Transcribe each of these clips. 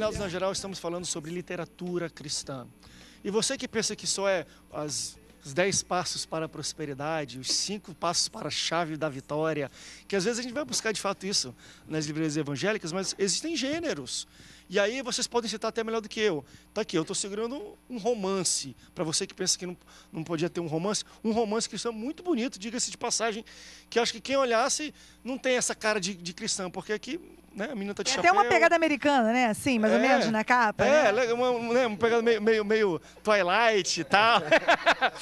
Sinados na Geral estamos falando sobre literatura cristã. E você que pensa que só é as, os dez passos para a prosperidade, os cinco passos para a chave da vitória, que às vezes a gente vai buscar de fato isso nas livrarias evangélicas, mas existem gêneros. E aí vocês podem citar até melhor do que eu. Tá aqui, eu estou segurando um romance. Para você que pensa que não, não podia ter um romance, um romance cristão muito bonito, diga-se de passagem, que acho que quem olhasse não tem essa cara de, de cristão, porque aqui né, a menina tá de é chapéu. Até uma pegada americana, né? Assim, mais é, ou menos, na capa. É, né? uma, né, uma pegada meio, meio, meio Twilight e tal.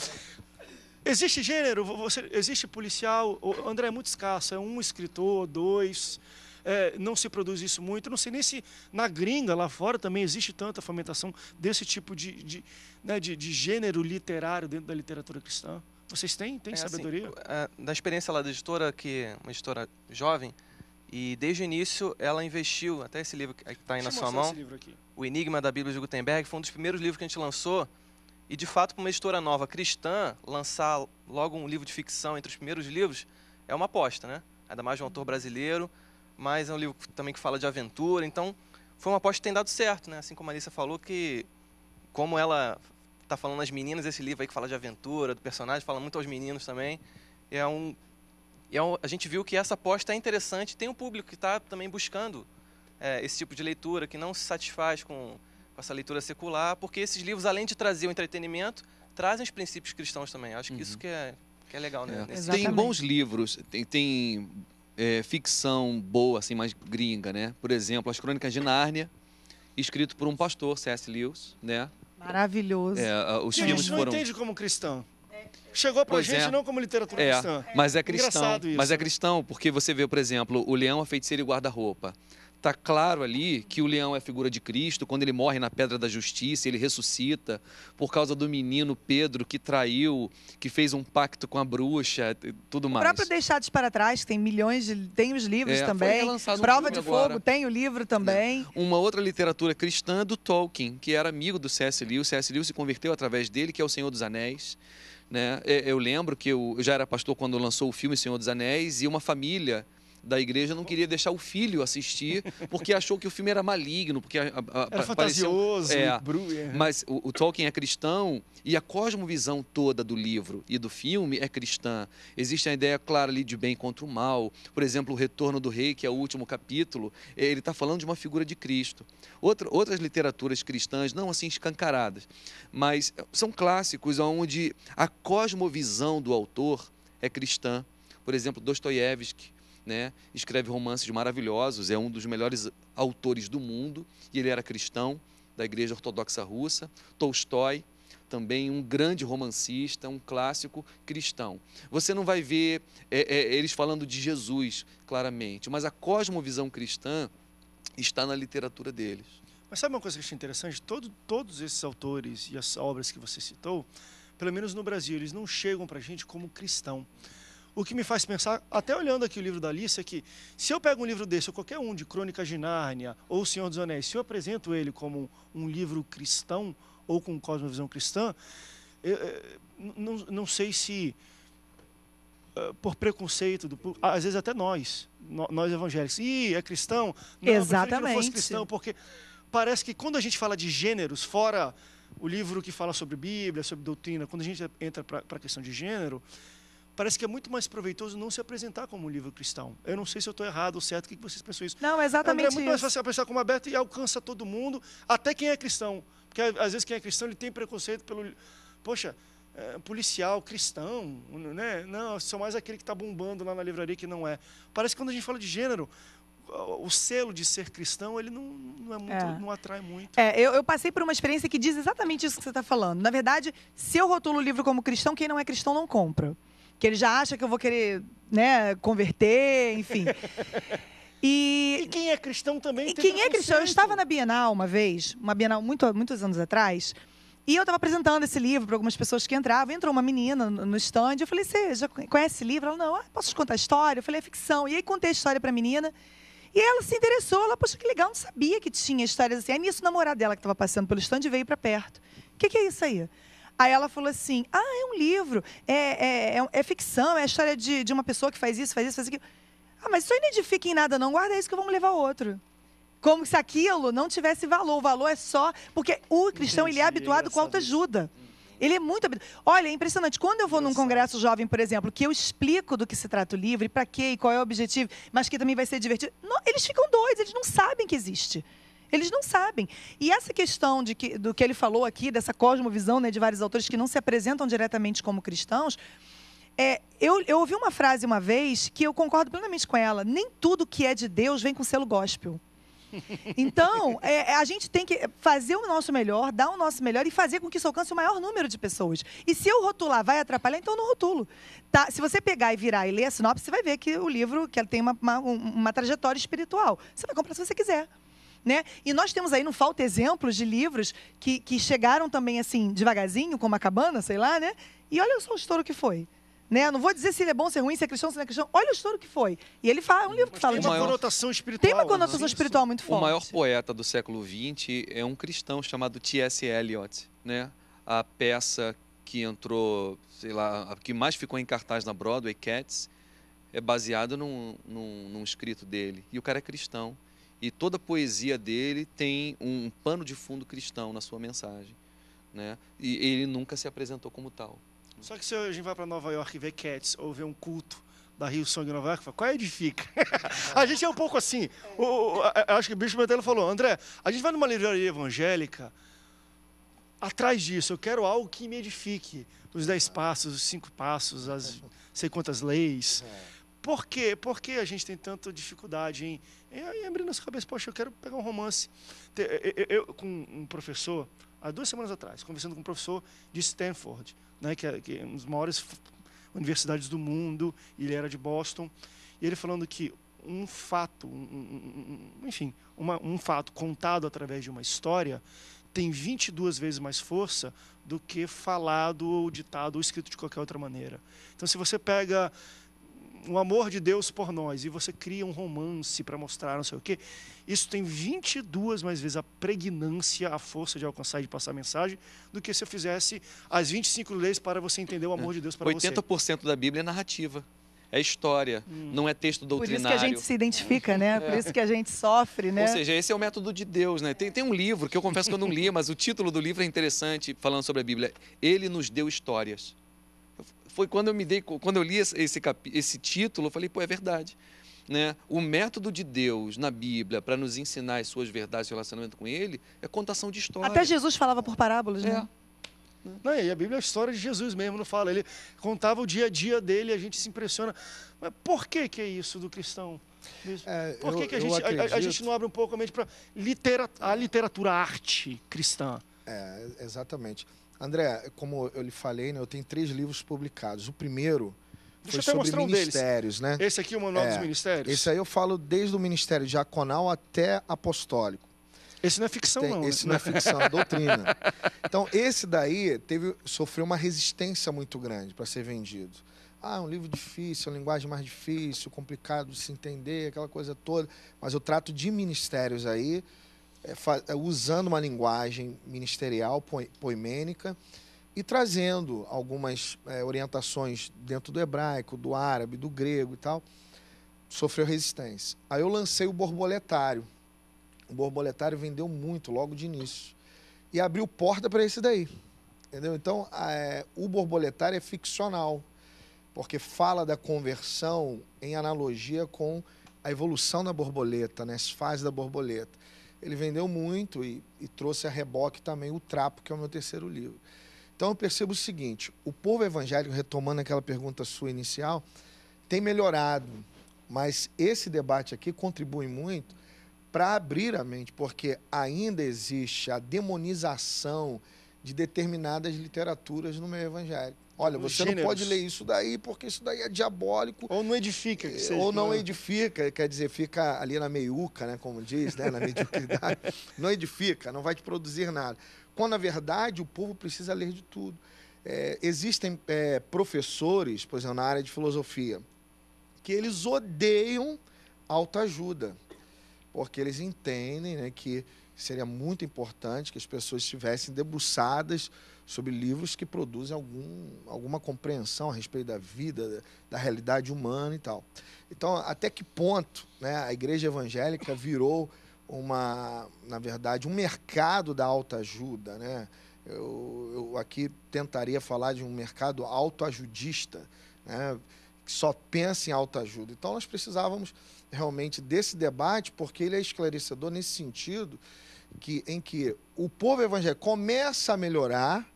existe gênero, você, existe policial. O André é muito escasso, é um escritor, dois. É, não se produz isso muito. Não sei nem se na gringa, lá fora, também existe tanta fomentação desse tipo de, de, né, de, de gênero literário dentro da literatura cristã. Vocês têm? Têm é, assim, sabedoria? Assim, da experiência lá da editora, que uma editora jovem, e desde o início ela investiu, até esse livro que está aí Deixa na sua mão, O Enigma da Bíblia de Gutenberg, foi um dos primeiros livros que a gente lançou. E de fato, para uma editora nova cristã, lançar logo um livro de ficção entre os primeiros livros é uma aposta, né? Ainda mais de um autor brasileiro, mas é um livro também que fala de aventura. Então, foi uma aposta que tem dado certo, né? Assim como a Alicia falou, que como ela está falando às meninas, esse livro aí que fala de aventura, do personagem, fala muito aos meninos também. É um e é a gente viu que essa aposta é interessante, tem um público que está também buscando é, esse tipo de leitura, que não se satisfaz com, com essa leitura secular, porque esses livros, além de trazer o entretenimento, trazem os princípios cristãos também. Acho que uhum. isso que é, que é legal, né? É. Tem bons livros, tem, tem é, ficção boa, assim, mais gringa, né? Por exemplo, As Crônicas de Nárnia, escrito por um pastor, C.S. Lewis, né? Maravilhoso. É, os que não entende como cristão. Chegou pra pois gente é. não como literatura é, cristã. Mas é cristão. isso. Mas é cristão, porque você vê, por exemplo, o leão, a é feiticeira e o guarda-roupa. Tá claro ali que o leão é a figura de Cristo, quando ele morre na pedra da justiça, ele ressuscita por causa do menino Pedro que traiu, que fez um pacto com a bruxa, tudo mais. O próprio Deixados para Trás, que tem milhões de. tem os livros é, também. Um Prova de agora. Fogo, tem o livro né? também. Uma outra literatura cristã é do Tolkien, que era amigo do C.S. Lewis. C.S. Lewis se converteu através dele, que é o Senhor dos Anéis. Né? É, eu lembro que eu já era pastor quando lançou o filme Senhor dos Anéis e uma família da igreja não queria deixar o filho assistir porque achou que o filme era maligno, porque a, a, era fantasioso, é, bru... mas o, o Tolkien é cristão e a cosmovisão toda do livro e do filme é cristã. Existe a ideia clara ali de bem contra o mal, por exemplo, o Retorno do Rei, que é o último capítulo, é, ele está falando de uma figura de Cristo. Outra, outras literaturas cristãs, não assim escancaradas, mas são clássicos onde a cosmovisão do autor é cristã. Por exemplo, Dostoiévski, né? escreve romances maravilhosos, é um dos melhores autores do mundo, e ele era cristão da Igreja Ortodoxa Russa. Tolstói, também um grande romancista, um clássico cristão. Você não vai ver é, é, eles falando de Jesus claramente, mas a cosmovisão cristã está na literatura deles. Mas sabe uma coisa que eu achei interessante? Todo, todos esses autores e as obras que você citou, pelo menos no Brasil, eles não chegam para a gente como cristão. O que me faz pensar, até olhando aqui o livro da Alice, é que se eu pego um livro desse, ou qualquer um de Crônicas de Nárnia, ou O Senhor dos Anéis, se eu apresento ele como um, livro cristão, ou com cosmovisão cristã, eu, eu, não, não sei se eh, por preconceito, do, às vezes até nós, nós evangélicos. Ih, é cristão? Não, Exatamente. não fosse cristão, porque parece que quando a gente fala de gêneros, fora o livro que fala sobre Bíblia, sobre doutrina, quando a gente entra para a questão de gênero, parece que é muito mais proveitoso não se apresentar como um livro cristão. Eu não sei se eu estou errado ou certo, o que vocês pensam isso? Não, é exatamente André, É muito isso. mais fácil apresentar como aberto e alcança todo mundo, até quem é cristão. Porque às vezes quem é cristão ele tem preconceito pelo... Poxa, é, policial, cristão, né? Não, são mais aquele que está bombando lá na livraria que não é. Parece que quando a gente fala de gênero, o selo de ser cristão, ele não, não, é muito, é. não atrai muito. É, eu, eu, passei por uma experiência que diz exatamente isso que você está falando. Na verdade, se eu rotulo o livro como cristão, quem não é cristão não compra que ele já acha que eu vou querer, né, converter, enfim. E, e quem é cristão também. E quem é cristão? Eu estava na Bienal uma vez, uma Bienal muito, muitos anos atrás, e eu estava apresentando esse livro para algumas pessoas que entravam. Entrou uma menina no stand. Eu falei: Você já conhece esse livro? Ela não, ah, posso te contar a história? Eu falei: É ficção. E aí contei a história para a menina. E ela se interessou. Ela, poxa, que legal, não sabia que tinha histórias assim. Aí nisso, o namorado dela que estava passando pelo stand veio para perto. O que, que é isso aí? Aí ela falou assim: ah, é um livro, é, é, é, é, ficção, é a história de, de uma pessoa que faz isso, faz isso, faz aquilo. Ah, mas isso aí não edifica em nada, não. Guarda isso que vamos levar outro. Como se aquilo não tivesse valor. O valor é só. Porque o cristão Entendi, ele é habituado com autoajuda. Ele é muito habituado. Olha, é impressionante. Quando eu vou num congresso jovem, por exemplo, que eu explico do que se trata o livro, para quê e qual é o objetivo, mas que também vai ser divertido, não, eles ficam doidos, eles não sabem que existe. Eles não sabem. E essa questão de que, do que ele falou aqui, dessa cosmovisão né, de vários autores que não se apresentam diretamente como cristãos, é, eu, eu, ouvi uma frase uma vez que eu concordo plenamente com ela. Nem tudo que é de Deus vem com selo gospel. Então, é, é, a gente tem que fazer o nosso melhor, dar o nosso melhor e fazer com que isso alcance o maior número de pessoas. E se eu rotular vai atrapalhar, então eu não rotulo. Tá? Se você pegar e virar e ler a sinopse, você vai ver que o livro que tem uma, uma, uma trajetória espiritual. Você vai comprar se você quiser. Né? E nós temos aí, não falta exemplos de livros que, que chegaram também assim, devagarzinho, como a cabana, sei lá, né? E olha só o estouro que foi. Né? Não vou dizer se ele é bom, se é ruim, se é cristão, se não é cristão. Olha o estouro que foi. E ele fala, é um livro que fala de uma conotação espiritual. Tem uma né? conotação né? espiritual muito forte. O maior poeta do século XX é um cristão chamado T.S. Eliot, né? A peça que entrou, sei lá, que mais ficou em cartaz na Broadway, Cats, é baseada num, num, num escrito dele. E o cara é cristão. E toda a poesia dele tem um pano de fundo cristão na sua mensagem. Né? E ele nunca se apresentou como tal. Só que se a gente vai para Nova York e ver Cats ou ver um culto da Rio Song Nova York, fala, qual é edifica? a gente é um pouco assim. O, acho que o Bicho Metelo falou, André, a gente vai numa livraria evangélica atrás disso, eu quero algo que me edifique. Os dez passos, os cinco passos, as sei quantas leis. É. Por quê? que a gente tem tanta dificuldade em, em, em abrir nossa cabeça? Poxa, eu quero pegar um romance. Eu, eu, eu, com um professor, há duas semanas atrás, conversando com um professor de Stanford, né, que, é, que é uma das maiores universidades do mundo, ele era de Boston, e ele falando que um fato, um, um, enfim, uma, um fato contado através de uma história tem 22 vezes mais força do que falado ou ditado ou escrito de qualquer outra maneira. Então, se você pega o amor de Deus por nós e você cria um romance para mostrar não sei o quê, isso tem 22 mais vezes a pregnância, a força de alcançar e de passar mensagem, do que se eu fizesse as 25 leis para você entender o amor de Deus para 80% você. 80% da Bíblia é narrativa. É história, hum. não é texto doutrinário. Por isso que a gente se identifica, né? Por isso que a gente sofre, né? Ou seja, esse é o método de Deus, né? Tem, tem um livro que eu confesso que eu não li, mas o título do livro é interessante, falando sobre a Bíblia. Ele nos deu histórias foi quando eu me dei, quando eu li esse, capítulo, esse título, eu falei, pô, é verdade. Né? O método de Deus na Bíblia para nos ensinar as suas verdades e relacionamento com Ele é contação de história. Até Jesus falava por parábolas, né? É. Não, e a Bíblia é a história de Jesus mesmo, não fala. Ele contava o dia a dia dele a gente se impressiona. Mas por que, que é isso do cristão? É, por que, que a, gente, a, a, gente, não abre um pouco a mente para litera, a literatura, a arte cristã? É, exatamente. André, como eu lhe falei, né, eu tenho três livros publicados. O primeiro Deixa foi sobre ministérios, um né? Esse aqui é o Manual é, dos Ministérios? Esse aí eu falo desde o ministério diaconal até apostólico. Esse não é ficção, Tem, não. Né? Esse né? não é ficção, é doutrina. Então, esse daí teve, sofreu uma resistência muito grande para ser vendido. Ah, é um livro difícil, uma linguagem mais difícil, complicado de se entender, aquela coisa toda. Mas eu trato de ministérios aí é, é, usando uma linguagem ministerial poimênica e trazendo algumas é, orientações dentro do hebraico, do árabe, do grego e tal, sofreu resistência. Aí eu lancei o borboletário. O borboletário vendeu muito logo de início e abriu porta para esse daí. Entendeu? Então, é, o borboletário é ficcional, porque fala da conversão em analogia com a evolução da borboleta, né, as fases da borboleta ele vendeu muito e, e, trouxe a reboque também o Trapo, que é o meu terceiro livro. Então eu percebo o seguinte: o povo evangélico, retomando aquela pergunta sua inicial, tem melhorado, mas esse debate aqui contribui muito para abrir a mente, porque ainda existe a demonização de determinadas literaturas no meio evangélico. Olha, você gêneros. não pode ler isso daí porque isso daí é diabólico. Ou não edifica. Que é, seja, ou não edifica, quer dizer, fica ali na meiuca, né, como diz, né, na mediocridade. não edifica, não vai te produzir nada. Quando, na verdade, o povo precisa ler de tudo. É, existem é, professores, por exemplo, na área de filosofia, que eles odeiam autoajuda, porque eles entendem né, que seria muito importante que as pessoas estivessem debruçadas sobre livros que produzem algum, alguma compreensão a respeito da vida, da realidade humana e tal. Então, até que ponto né, a igreja evangélica virou uma, na verdade, um mercado da autoajuda, né? Eu, eu aqui tentaria falar de um mercado autoajudista, né? que só pensa em autoajuda. Então, nós precisávamos realmente desse debate, porque ele é esclarecedor nesse sentido que, em que o povo evangélico começa a melhorar,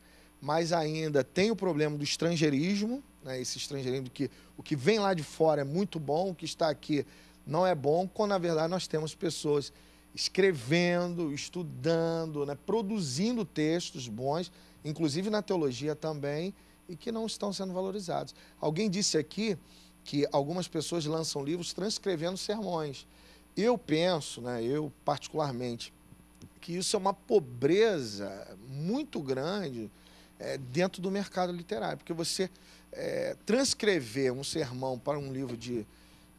mas ainda tem o problema do estrangeirismo, né, esse estrangeirismo que o que vem lá de fora é muito bom, o que está aqui não é bom, quando na verdade nós temos pessoas escrevendo, estudando, né, produzindo textos bons, inclusive na teologia também, e que não estão sendo valorizados. Alguém disse aqui que algumas pessoas lançam livros transcrevendo sermões. Eu penso, né, eu particularmente, que isso é uma pobreza muito grande é, dentro do mercado literário, porque você é, transcrever um sermão para um livro de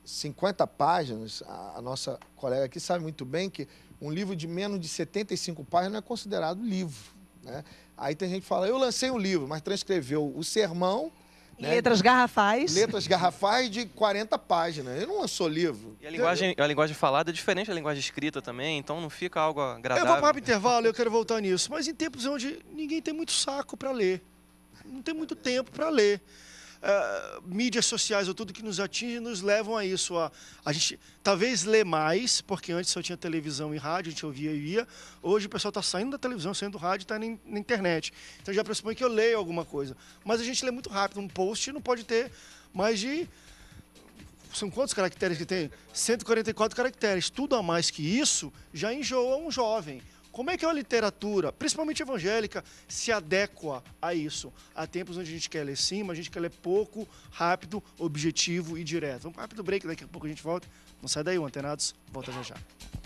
50 páginas, a, a, nossa colega aqui sabe muito bem que um livro de menos de 75 páginas não é considerado livro. Né? Aí tem gente que fala, eu lancei um livro, mas transcreveu o sermão né? Letras garrafais. Letras garrafais de 40 páginas. Eu não lançou livro. E a linguagem, a linguagem falada é diferente da linguagem escrita também, então não fica algo agradável. Eu vou para o intervalo, eu quero voltar nisso. Mas em tempos onde ninguém tem muito saco para ler, não tem muito tempo para ler uh, mídias sociais ou tudo que nos atinge nos levam a isso. A, a gente talvez lê mais, porque antes só tinha televisão e rádio, a gente ouvia e ia. Hoje o pessoal está saindo da televisão, saindo do rádio e está na, na, internet. Então já pressupõe que eu leio alguma coisa. Mas a gente lê muito rápido. Um post não pode ter mais de. São quantos caracteres que tem? 144 caracteres. Tudo a mais que isso já enjoa um jovem. Como é que é a literatura, principalmente evangélica, se adequa a isso? Há tempos onde a gente quer ler sim, mas a gente quer ler pouco, rápido, objetivo e direto. Vamos para um rápido break, daqui a pouco a gente volta. Não sai daí, o Antenados volta já já.